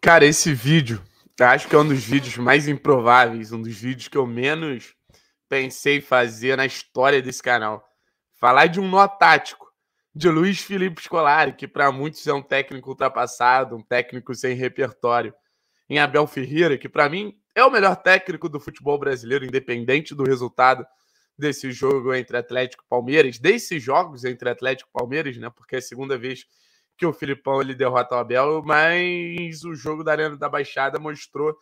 Cara, esse vídeo, acho que é um dos vídeos mais improváveis, um dos vídeos que eu menos pensei fazer na história desse canal. Falar de um nó tático, de Luiz Felipe Scolari, que para muitos é um técnico ultrapassado, um técnico sem repertório, em Abel Ferreira, que para mim é o melhor técnico do futebol brasileiro, independente do resultado desse jogo entre Atlético e Palmeiras, desses jogos entre Atlético e Palmeiras, né? Porque é a segunda vez que o Filipão ele derrota o Abel, mas o jogo da Arena da Baixada mostrou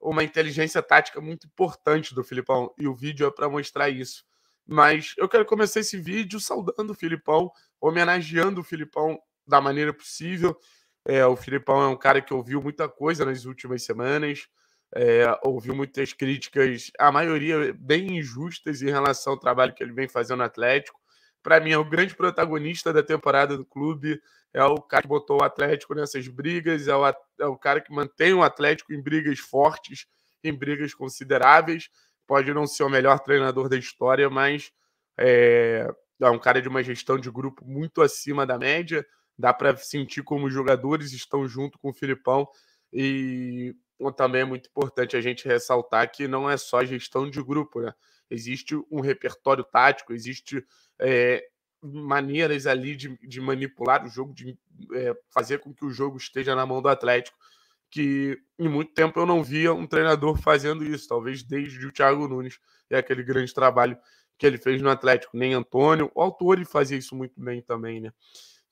uma inteligência tática muito importante do Filipão e o vídeo é para mostrar isso. Mas eu quero começar esse vídeo saudando o Filipão, homenageando o Filipão da maneira possível. É, o Filipão é um cara que ouviu muita coisa nas últimas semanas, é, ouviu muitas críticas, a maioria bem injustas em relação ao trabalho que ele vem fazendo no Atlético para mim, é o grande protagonista da temporada do clube. É o cara que botou o Atlético nessas brigas, é o, é o cara que mantém o Atlético em brigas fortes, em brigas consideráveis. Pode não ser o melhor treinador da história, mas é, é um cara de uma gestão de grupo muito acima da média. Dá para sentir como os jogadores estão junto com o Filipão. E também é muito importante a gente ressaltar que não é só gestão de grupo, né? existe um repertório tático, existe é, maneiras ali de, de, manipular o jogo, de é, fazer com que o jogo esteja na mão do Atlético, que em muito tempo eu não via um treinador fazendo isso, talvez desde o Thiago Nunes e é aquele grande trabalho que ele fez no Atlético, nem Antônio, o ele fazia isso muito bem também, né?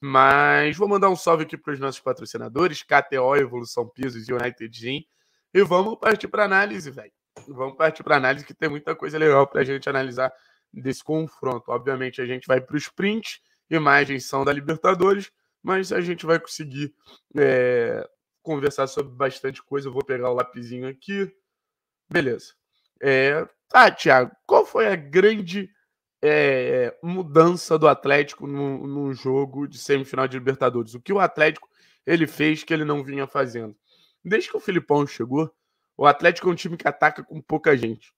Mas vou mandar um salve aqui para os nossos patrocinadores, KTO, Evolução Pisos e United Gym. E vamos partir para análise, velho vamos partir para análise, que tem muita coisa legal para a gente analisar desse confronto. Obviamente, a gente vai para os prints, imagens são da Libertadores, mas a gente vai conseguir é, conversar sobre bastante coisa. Eu vou pegar o lapisinho aqui. Beleza. É, ah, Thiago, qual foi a grande é, mudança do Atlético no, no jogo de semifinal de Libertadores? O que o Atlético ele fez que ele não vinha fazendo? Desde que o Filipão chegou, o Atlético é um time que ataca com pouca gente.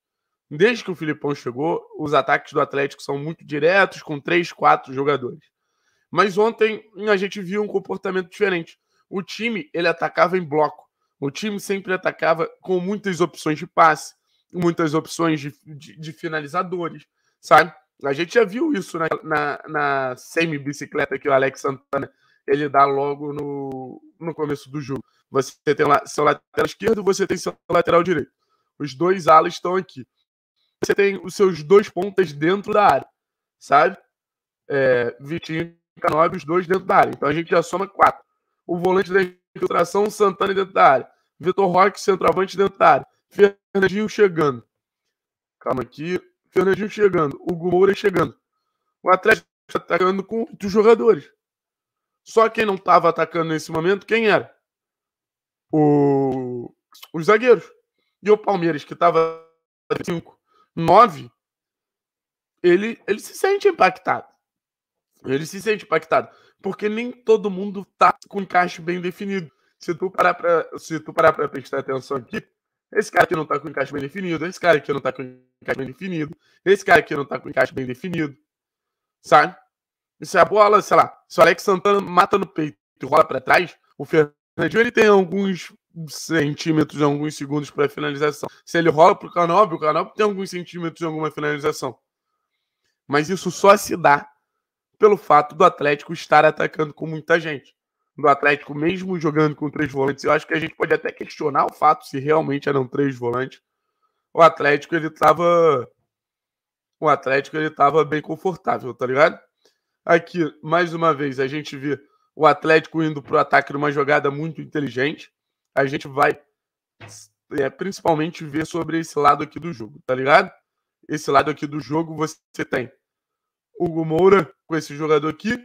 Desde que o Filipão chegou, os ataques do Atlético são muito diretos, com três, quatro jogadores. Mas ontem a gente viu um comportamento diferente. O time ele atacava em bloco. O time sempre atacava com muitas opções de passe, muitas opções de, de, de finalizadores, sabe? A gente já viu isso na, na, na semi-bicicleta que o Alex Santana ele dá logo no, no começo do jogo. Você tem seu lateral esquerdo, você tem seu lateral direito. Os dois alas estão aqui. Você tem os seus dois pontas dentro da área, sabe? É, Vitinho e Canobis, os dois dentro da área. Então a gente já soma quatro. O volante da infiltração, Santana dentro da área. Vitor Roque, centroavante dentro da área. Fernandinho chegando. Calma aqui. Fernandinho chegando. O Moura chegando. O Atlético tá atacando com os jogadores. Só quem não estava atacando nesse momento, quem era? o, os zagueiros. E o Palmeiras, que estava 5, 9, ele, ele se sente impactado. Ele se sente impactado. Porque nem todo mundo tá com encaixe bem definido. Se tu parar pra, se tu parar pra prestar atenção aqui, esse cara aqui não tá com encaixe bem definido, esse cara aqui não tá com encaixe bem definido, esse cara aqui não tá com encaixe bem definido. Sabe? E se é a bola, sei lá, se o Alex Santana mata no peito e rola para trás, o Fernando ele tem alguns centímetros alguns segundos para finalização. Se ele rola para o o Canóbio tem alguns centímetros em alguma finalização. Mas isso só se dá pelo fato do Atlético estar atacando com muita gente. Do Atlético, mesmo jogando com três volantes, eu acho que a gente pode até questionar o fato se realmente eram três volantes. O Atlético, ele estava O Atlético, ele tava bem confortável, tá ligado? Aqui, mais uma vez, a gente vê o Atlético indo para o ataque numa jogada muito inteligente. A gente vai é, principalmente ver sobre esse lado aqui do jogo, tá ligado? Esse lado aqui do jogo você tem Hugo Moura com esse jogador aqui,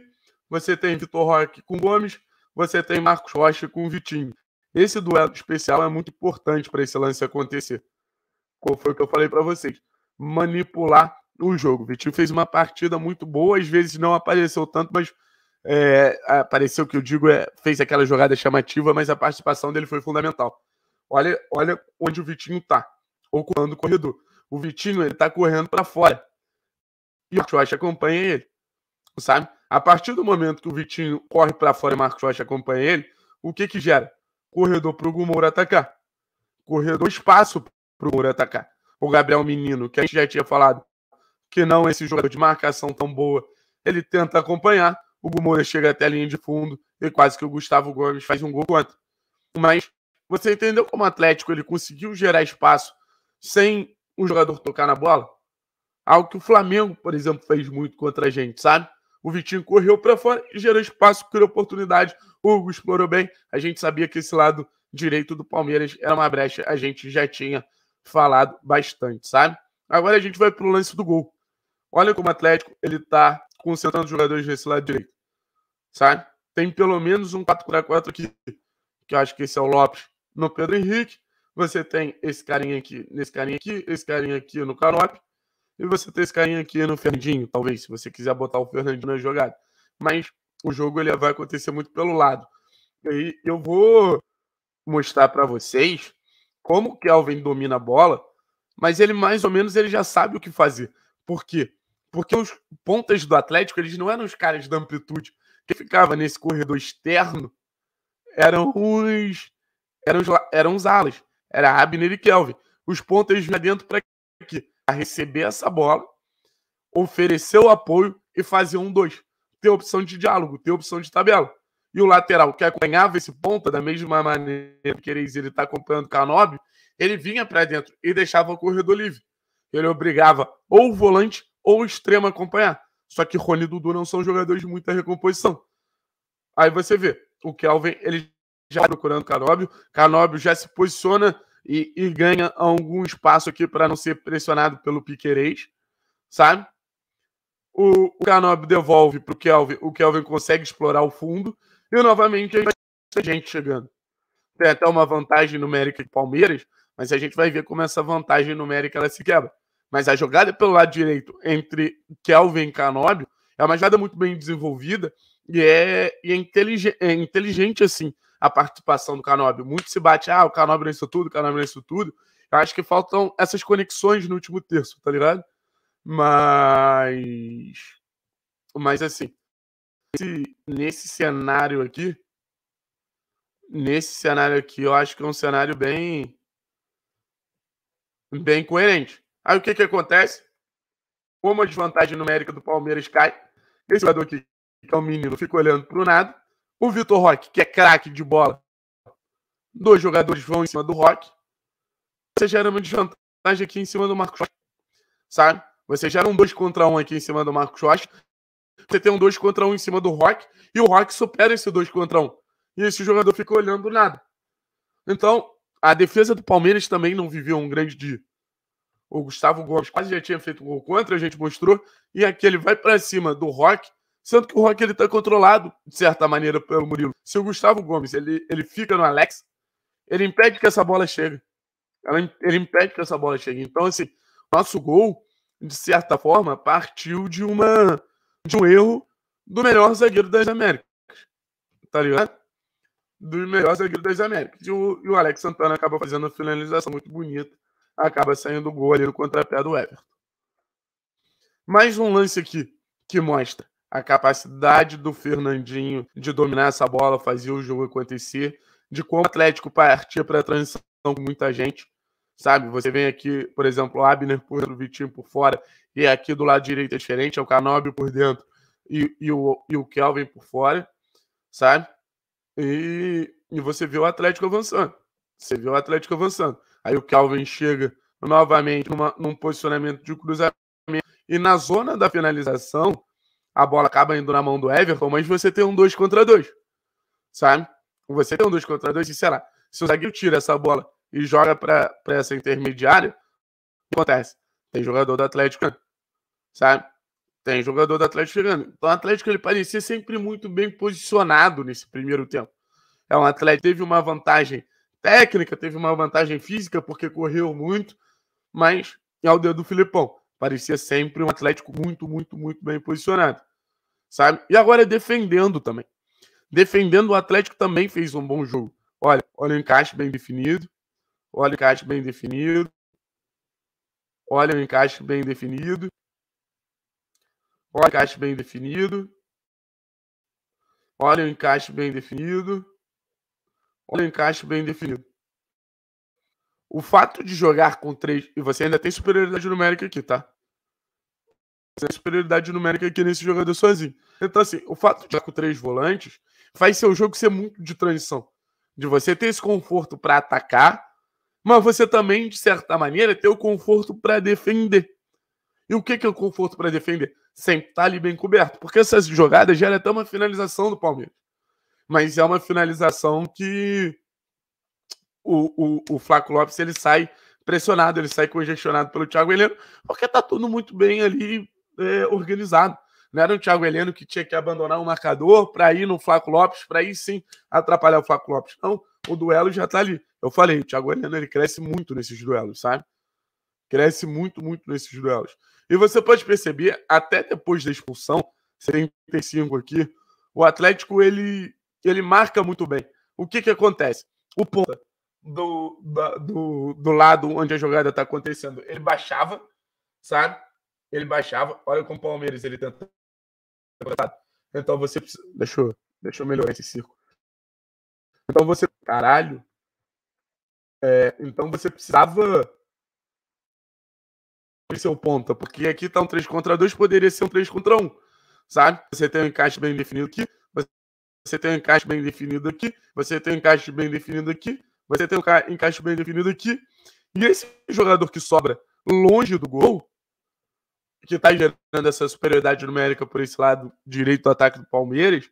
você tem Vitor Roque com Gomes, você tem Marcos Rocha com Vitinho. Esse duelo especial é muito importante para esse lance acontecer. Qual foi o que eu falei para vocês? Manipular o jogo. Vitinho fez uma partida muito boa, às vezes não apareceu tanto, mas é, apareceu que eu digo é, fez aquela jogada chamativa, mas a participação dele foi fundamental. Olha, olha onde o Vitinho tá, ocupando o corredor. O Vitinho ele tá correndo para fora. E o Marcos acompanha ele. Sabe? A partir do momento que o Vitinho corre para fora e o Marcos acompanha ele, o que que gera? Corredor pro Gumoura atacar. Corredor espaço pro Moura atacar. O Gabriel Menino, que a gente já tinha falado que não é esse jogador de marcação tão boa, ele tenta acompanhar o Moura chega até a linha de fundo e quase que o Gustavo Gomes faz um gol contra. Mas você entendeu como o Atlético ele conseguiu gerar espaço sem o jogador tocar na bola? Algo que o Flamengo, por exemplo, fez muito contra a gente, sabe? O Vitinho correu para fora e gerou espaço, criou oportunidade. O Hugo explorou bem. A gente sabia que esse lado direito do Palmeiras era uma brecha. A gente já tinha falado bastante, sabe? Agora a gente vai para o lance do gol. Olha como o Atlético ele está concentrando os jogadores desse lado direito. Sabe? Tem pelo menos um 4x4 aqui, que eu acho que esse é o Lopes no Pedro Henrique. Você tem esse carinha aqui, nesse carinha aqui, esse carinha aqui no Carop. E você tem esse carinha aqui no Fernandinho, talvez, se você quiser botar o Fernandinho na jogada. Mas o jogo ele vai acontecer muito pelo lado. E aí eu vou mostrar para vocês como o Kelvin domina a bola, mas ele mais ou menos ele já sabe o que fazer. Por quê? Porque os pontas do Atlético, eles não eram os caras da amplitude. que ficava nesse corredor externo eram os eram, os, eram os alas. Era Abner e Kelvin. Os pontas vinham dentro para a receber essa bola, oferecer o apoio e fazer um dois. Ter opção de diálogo, ter opção de tabela. E o lateral que acompanhava esse ponta, da mesma maneira que ele está acompanhando o Canobi, ele vinha para dentro e deixava o corredor livre. Ele obrigava ou o volante ou extremo acompanhar. Só que Rony e Dudu não são jogadores de muita recomposição. Aí você vê, o Kelvin ele já tá procurando Canóbio, Canóbio já se posiciona e, e ganha algum espaço aqui para não ser pressionado pelo Piquerez, sabe? O, o Canóbio devolve para o Kelvin, o Kelvin consegue explorar o fundo e novamente vai ter gente chegando. Tem até uma vantagem numérica de Palmeiras, mas a gente vai ver como essa vantagem numérica ela se quebra. Mas a jogada pelo lado direito entre Kelvin e Canóbio é uma jogada muito bem desenvolvida e é, e é, inteligente, é inteligente, assim, a participação do Canóbio. Muito se bate, ah, o Canóbio não é isso tudo, o Canóbio não é isso tudo. Eu acho que faltam essas conexões no último terço, tá ligado? Mas. Mas, assim, nesse, nesse cenário aqui, nesse cenário aqui, eu acho que é um cenário bem bem coerente. Aí o que, que acontece? Como a desvantagem numérica do Palmeiras cai, esse jogador aqui, que é um menino, fica olhando para o nada. O Vitor Roque, que é craque de bola, dois jogadores vão em cima do Roque. Você gera uma desvantagem aqui em cima do Marcos Rocha, sabe? Você gera um 2 contra 1 um aqui em cima do Marcos Rocha. Você tem um 2 contra 1 um em cima do Roque e o Roque supera esse 2 contra 1. Um. E esse jogador fica olhando nada. Então, a defesa do Palmeiras também não viveu um grande dia. O Gustavo Gomes quase já tinha feito um gol contra, a gente mostrou. E aqui ele vai para cima do Rock, sendo que o Rock ele tá controlado, de certa maneira, pelo Murilo. Se o Gustavo Gomes ele, ele fica no Alex, ele impede que essa bola chegue. ele impede que essa bola chegue. Então, assim, nosso gol, de certa forma, partiu de uma de um erro do melhor zagueiro das Américas. Tá ligado? Do melhor zagueiro das Américas. E o, e o Alex Santana acaba fazendo a finalização muito bonita acaba saindo o gol ali no contrapé do Everton. Mais um lance aqui que mostra a capacidade do Fernandinho de dominar essa bola, fazer o jogo acontecer, de como o Atlético partia para a transição com muita gente. Sabe, você vem aqui, por exemplo, o Abner por dentro, o Vitinho por fora, e é aqui do lado direito é diferente, é o Canobio por dentro e, e, o, e o Kelvin por fora, sabe? E, e você vê o Atlético avançando. Você vê o Atlético avançando. Aí o Calvin chega novamente numa, num posicionamento de cruzamento. E na zona da finalização, a bola acaba indo na mão do Everton, mas você tem um 2 contra 2. Sabe? Você tem um 2 contra 2 e sei lá. Se o zagueiro tira essa bola e joga para essa intermediária, acontece? Tem jogador do Atlético, sabe? Tem jogador do Atlético chegando. Então, o Atlético ele parecia sempre muito bem posicionado nesse primeiro tempo. É um Atlético que teve uma vantagem técnica, teve uma vantagem física porque correu muito, mas ao dedo do Filipão. Parecia sempre um Atlético muito, muito, muito bem posicionado. Sabe? E agora é defendendo também. Defendendo o Atlético também fez um bom jogo. Olha, olha o encaixe bem definido. Olha o encaixe bem definido. Olha o encaixe bem definido. Olha o encaixe bem definido. Olha o encaixe bem definido. Olha o encaixe bem definido. O fato de jogar com três. E você ainda tem superioridade numérica aqui, tá? Você tem superioridade numérica aqui nesse jogador sozinho. Então, assim, o fato de jogar com três volantes faz seu jogo ser muito de transição. De você ter esse conforto para atacar, mas você também, de certa maneira, ter o conforto para defender. E o que, que é o conforto para defender? Sempre estar tá ali bem coberto. Porque essas jogadas geram até uma finalização do Palmeiras mas é uma finalização que o, o, o Flaco Lopes ele sai pressionado, ele sai congestionado pelo Thiago Heleno, porque tá tudo muito bem ali é, organizado. Não era o Thiago Heleno que tinha que abandonar o marcador para ir no Flaco Lopes, para ir sim atrapalhar o Flaco Lopes. Não, o duelo já tá ali. Eu falei, o Thiago Heleno ele cresce muito nesses duelos, sabe? Cresce muito, muito nesses duelos. E você pode perceber, até depois da expulsão, 75 aqui, o Atlético ele ele marca muito bem. O que que acontece? O ponta do, do, do lado onde a jogada está acontecendo, ele baixava, sabe? Ele baixava. Olha como o Palmeiras ele tenta. Então você precisa. Deixa deixa eu melhorar esse circo. Então você. Caralho! É, então você precisava. Seu ponta, porque aqui tá um 3 contra 2, poderia ser um 3 contra 1, sabe? Você tem um encaixe bem definido aqui, você tem um encaixe bem definido aqui, você tem um encaixe bem definido aqui, você tem um encaixe bem definido aqui. E esse jogador que sobra longe do gol, que está gerando essa superioridade numérica por esse lado direito do ataque do Palmeiras,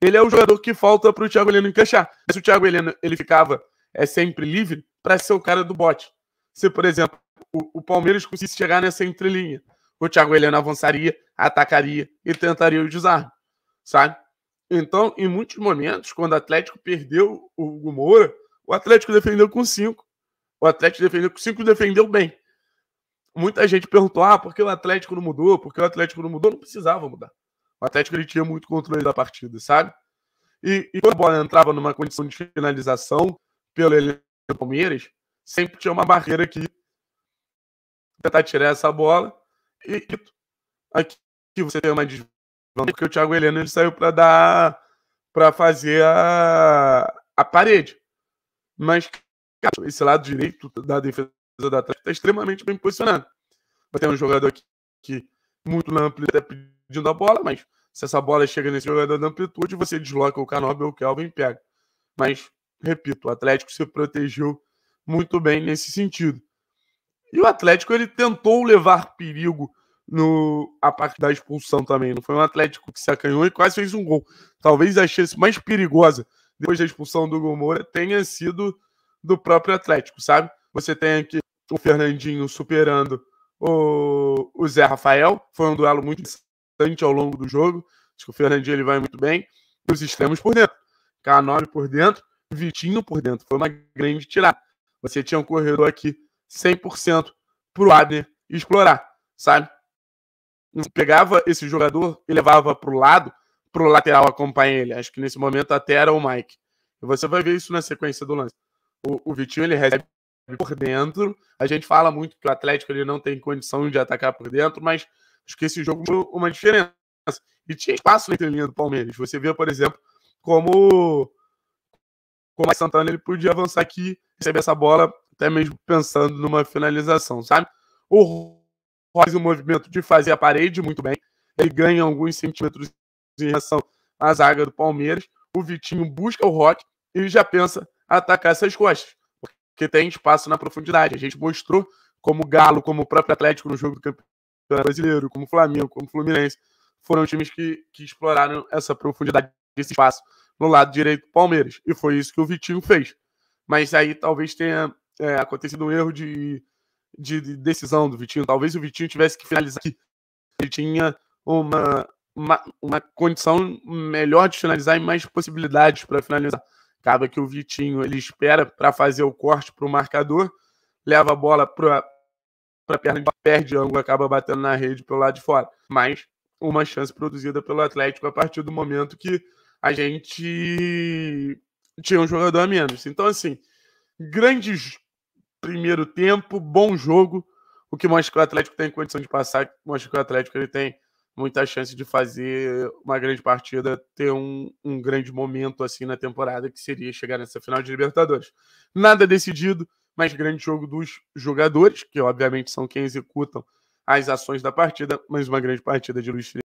ele é o jogador que falta para o Thiago Heleno encaixar. Se o Thiago Heleno ele ficava é sempre livre para ser o cara do bote. Se, por exemplo, o, o Palmeiras conseguisse chegar nessa entrelinha, o Thiago Heleno avançaria, atacaria e tentaria o desarme, sabe? Então, em muitos momentos, quando o Atlético perdeu o Moura, o Atlético defendeu com cinco. O Atlético defendeu com cinco e defendeu bem. Muita gente perguntou: ah, por que o Atlético não mudou? Por que o Atlético não mudou? Não precisava mudar. O Atlético ele tinha muito controle da partida, sabe? E, e quando a bola entrava numa condição de finalização pelo elenco Palmeiras, sempre tinha uma barreira aqui. Tentar tirar essa bola. E aqui você tem uma desvio porque o Thiago Heleno ele saiu para dar para fazer a, a parede. Mas esse lado direito da defesa da Atlético está extremamente bem posicionado. Vai ter um jogador aqui, que muito na amplitude pedindo a bola, mas se essa bola chega nesse jogador de amplitude, você desloca o Canobi ou o Kelvin pega. Mas, repito, o Atlético se protegeu muito bem nesse sentido. E o Atlético ele tentou levar perigo no, a parte da expulsão também. Não foi um Atlético que se acanhou e quase fez um gol. Talvez a chance mais perigosa depois da expulsão do Gomorra tenha sido do próprio Atlético, sabe? Você tem aqui o Fernandinho superando o, o Zé Rafael. Foi um duelo muito interessante ao longo do jogo. Acho que o Fernandinho ele vai muito bem. E os extremos por dentro. Canório por dentro, Vitinho por dentro. Foi uma grande tirada. Você tinha um corredor aqui 100% para o Abner explorar, sabe? pegava esse jogador e levava para o lado, para o lateral acompanhar ele. Acho que nesse momento até era o Mike. E você vai ver isso na sequência do lance. O, o Vitinho ele recebe por dentro. A gente fala muito que o Atlético ele não tem condição de atacar por dentro, mas acho que esse jogo deu uma diferença. E tinha espaço na linha do Palmeiras. Você vê, por exemplo, como como o Santana ele podia avançar aqui, receber essa bola, até mesmo pensando numa finalização, sabe? O faz o movimento de fazer a parede muito bem. Ele ganha alguns centímetros em relação à zaga do Palmeiras. O Vitinho busca o Rock e já pensa atacar essas costas, porque tem espaço na profundidade. A gente mostrou como Galo, como o próprio Atlético no jogo do Campeonato Brasileiro, como Flamengo, como Fluminense, foram times que, que exploraram essa profundidade, esse espaço no lado direito do Palmeiras. E foi isso que o Vitinho fez. Mas aí talvez tenha é, acontecido um erro de de, decisão do Vitinho. Talvez o Vitinho tivesse que finalizar aqui. Ele tinha uma, uma, uma condição melhor de finalizar e mais possibilidades para finalizar. Acaba que o Vitinho ele espera para fazer o corte para o marcador, leva a bola para a perna, perde ângulo, acaba batendo na rede pelo lado de fora. Mas uma chance produzida pelo Atlético a partir do momento que a gente tinha um jogador a menos. Então, assim, grandes primeiro tempo, bom jogo, o que mostra que o Atlético tem condição de passar, mostra que o Atlético ele tem muita chance de fazer uma grande partida, ter um, um grande momento assim na temporada, que seria chegar nessa final de Libertadores. Nada decidido, mas grande jogo dos jogadores, que obviamente são quem executam as ações da partida, mas uma grande partida de Luiz Felipe.